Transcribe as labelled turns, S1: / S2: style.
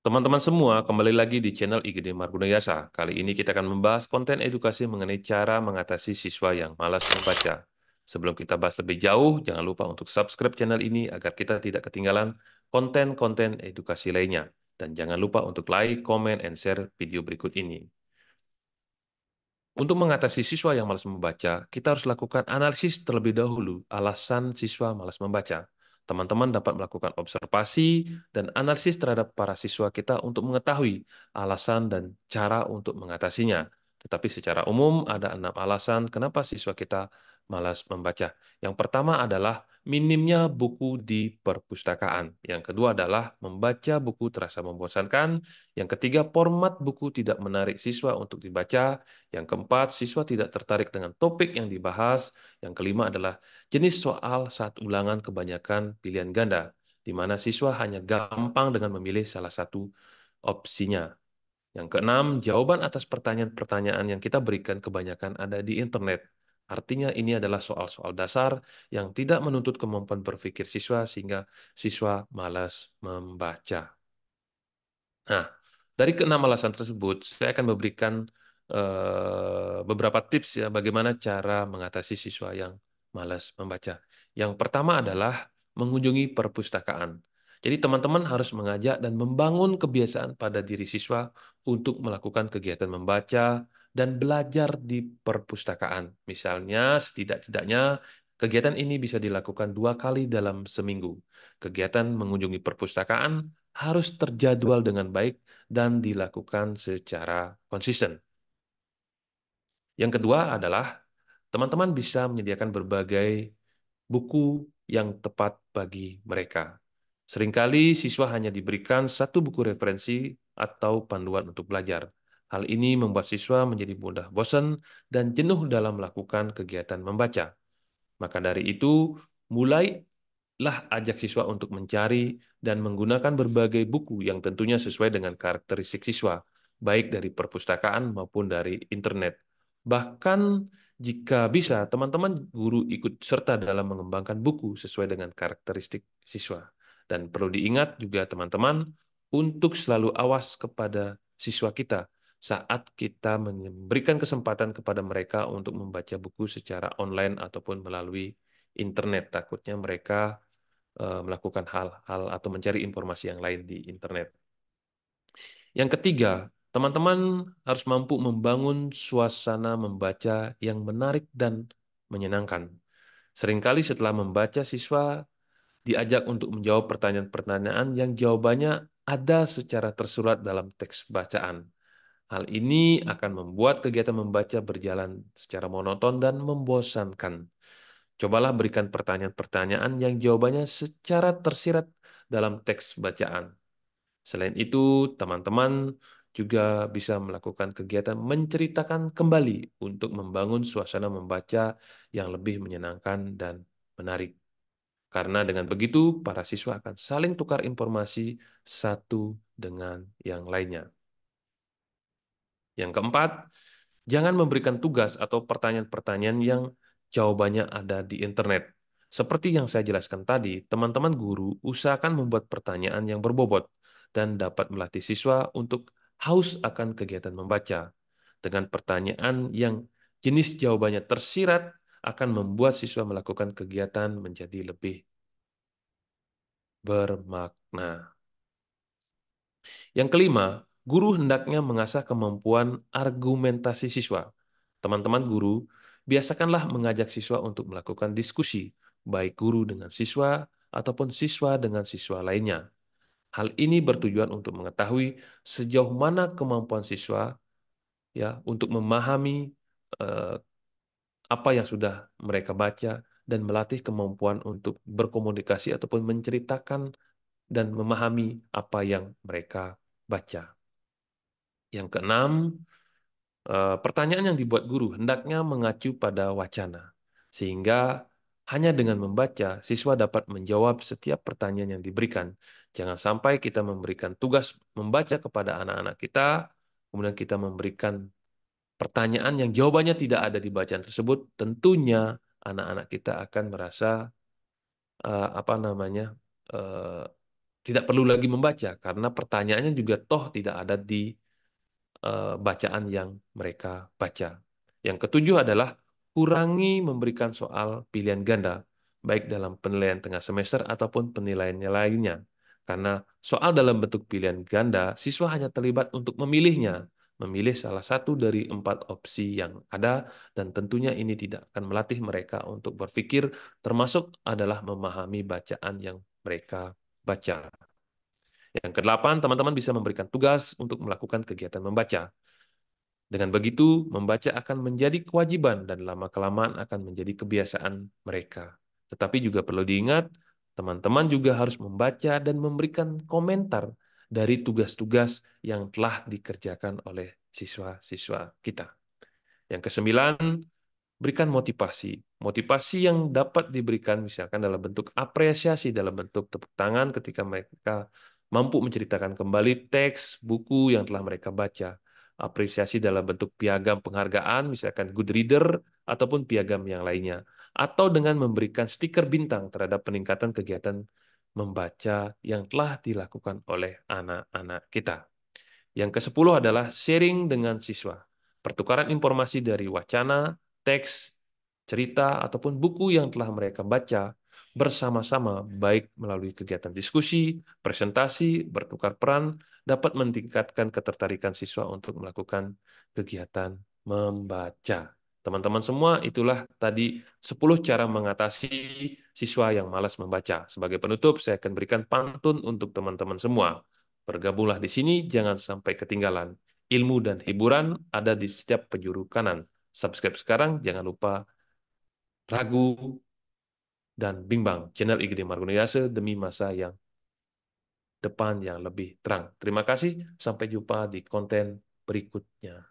S1: Teman-teman semua, kembali lagi di channel IGD Marguna Yasa. Kali ini kita akan membahas konten edukasi mengenai cara mengatasi siswa yang malas membaca. Sebelum kita bahas lebih jauh, jangan lupa untuk subscribe channel ini agar kita tidak ketinggalan konten-konten edukasi lainnya. Dan jangan lupa untuk like, comment, and share video berikut ini. Untuk mengatasi siswa yang malas membaca, kita harus lakukan analisis terlebih dahulu alasan siswa malas membaca. Teman-teman dapat melakukan observasi dan analisis terhadap para siswa kita untuk mengetahui alasan dan cara untuk mengatasinya. Tetapi secara umum ada enam alasan kenapa siswa kita malas membaca. Yang pertama adalah minimnya buku di perpustakaan. Yang kedua adalah membaca buku terasa membosankan. Yang ketiga, format buku tidak menarik siswa untuk dibaca. Yang keempat, siswa tidak tertarik dengan topik yang dibahas. Yang kelima adalah jenis soal saat ulangan kebanyakan pilihan ganda, di mana siswa hanya gampang dengan memilih salah satu opsinya. Yang keenam, jawaban atas pertanyaan-pertanyaan yang kita berikan kebanyakan ada di internet Artinya ini adalah soal-soal dasar yang tidak menuntut kemampuan berpikir siswa sehingga siswa malas membaca. Nah, dari keenam alasan tersebut, saya akan memberikan eh, beberapa tips ya bagaimana cara mengatasi siswa yang malas membaca. Yang pertama adalah mengunjungi perpustakaan. Jadi teman-teman harus mengajak dan membangun kebiasaan pada diri siswa untuk melakukan kegiatan membaca, dan belajar di perpustakaan. Misalnya, setidak-tidaknya kegiatan ini bisa dilakukan dua kali dalam seminggu. Kegiatan mengunjungi perpustakaan harus terjadwal dengan baik dan dilakukan secara konsisten. Yang kedua adalah teman-teman bisa menyediakan berbagai buku yang tepat bagi mereka. Seringkali siswa hanya diberikan satu buku referensi atau panduan untuk belajar. Hal ini membuat siswa menjadi mudah bosan dan jenuh dalam melakukan kegiatan membaca. Maka dari itu, mulailah ajak siswa untuk mencari dan menggunakan berbagai buku yang tentunya sesuai dengan karakteristik siswa, baik dari perpustakaan maupun dari internet. Bahkan jika bisa, teman-teman guru ikut serta dalam mengembangkan buku sesuai dengan karakteristik siswa. Dan perlu diingat juga teman-teman untuk selalu awas kepada siswa kita saat kita memberikan kesempatan kepada mereka untuk membaca buku secara online ataupun melalui internet. Takutnya mereka eh, melakukan hal-hal atau mencari informasi yang lain di internet. Yang ketiga, teman-teman harus mampu membangun suasana membaca yang menarik dan menyenangkan. Seringkali setelah membaca siswa diajak untuk menjawab pertanyaan-pertanyaan yang jawabannya ada secara tersurat dalam teks bacaan. Hal ini akan membuat kegiatan membaca berjalan secara monoton dan membosankan. Cobalah berikan pertanyaan-pertanyaan yang jawabannya secara tersirat dalam teks bacaan. Selain itu, teman-teman juga bisa melakukan kegiatan menceritakan kembali untuk membangun suasana membaca yang lebih menyenangkan dan menarik. Karena dengan begitu, para siswa akan saling tukar informasi satu dengan yang lainnya. Yang keempat, jangan memberikan tugas atau pertanyaan-pertanyaan yang jawabannya ada di internet. Seperti yang saya jelaskan tadi, teman-teman guru usahakan membuat pertanyaan yang berbobot dan dapat melatih siswa untuk haus akan kegiatan membaca. Dengan pertanyaan yang jenis jawabannya tersirat akan membuat siswa melakukan kegiatan menjadi lebih bermakna. Yang kelima, guru hendaknya mengasah kemampuan argumentasi siswa. Teman-teman guru, biasakanlah mengajak siswa untuk melakukan diskusi, baik guru dengan siswa ataupun siswa dengan siswa lainnya. Hal ini bertujuan untuk mengetahui sejauh mana kemampuan siswa ya untuk memahami eh, apa yang sudah mereka baca dan melatih kemampuan untuk berkomunikasi ataupun menceritakan dan memahami apa yang mereka baca. Yang keenam, eh, pertanyaan yang dibuat guru hendaknya mengacu pada wacana, sehingga hanya dengan membaca, siswa dapat menjawab setiap pertanyaan yang diberikan. Jangan sampai kita memberikan tugas membaca kepada anak-anak kita, kemudian kita memberikan pertanyaan yang jawabannya tidak ada di bacaan tersebut, tentunya anak-anak kita akan merasa uh, apa namanya uh, tidak perlu lagi membaca karena pertanyaannya juga toh tidak ada di Eh, bacaan yang mereka baca. Yang ketujuh adalah kurangi memberikan soal pilihan ganda, baik dalam penilaian tengah semester ataupun penilaiannya lainnya. Karena soal dalam bentuk pilihan ganda, siswa hanya terlibat untuk memilihnya, memilih salah satu dari empat opsi yang ada, dan tentunya ini tidak akan melatih mereka untuk berpikir, termasuk adalah memahami bacaan yang mereka baca. Yang kedelapan, teman-teman bisa memberikan tugas untuk melakukan kegiatan membaca. Dengan begitu, membaca akan menjadi kewajiban dan lama-kelamaan akan menjadi kebiasaan mereka. Tetapi juga perlu diingat, teman-teman juga harus membaca dan memberikan komentar dari tugas-tugas yang telah dikerjakan oleh siswa-siswa kita. Yang kesembilan, berikan motivasi. Motivasi yang dapat diberikan misalkan dalam bentuk apresiasi, dalam bentuk tepuk tangan ketika mereka mampu menceritakan kembali teks buku yang telah mereka baca. Apresiasi dalam bentuk piagam penghargaan, misalkan Good Reader, ataupun piagam yang lainnya. Atau dengan memberikan stiker bintang terhadap peningkatan kegiatan membaca yang telah dilakukan oleh anak-anak kita. Yang ke-10 adalah sharing dengan siswa. Pertukaran informasi dari wacana, teks, cerita, ataupun buku yang telah mereka baca bersama-sama baik melalui kegiatan diskusi, presentasi, bertukar peran, dapat meningkatkan ketertarikan siswa untuk melakukan kegiatan membaca. Teman-teman semua, itulah tadi 10 cara mengatasi siswa yang malas membaca. Sebagai penutup, saya akan berikan pantun untuk teman-teman semua. Bergabunglah di sini, jangan sampai ketinggalan. Ilmu dan hiburan ada di setiap penjuru kanan. Subscribe sekarang, jangan lupa ragu, dan bimbang. Channel IGD Margonegase demi masa yang depan yang lebih terang. Terima kasih, sampai jumpa di konten berikutnya.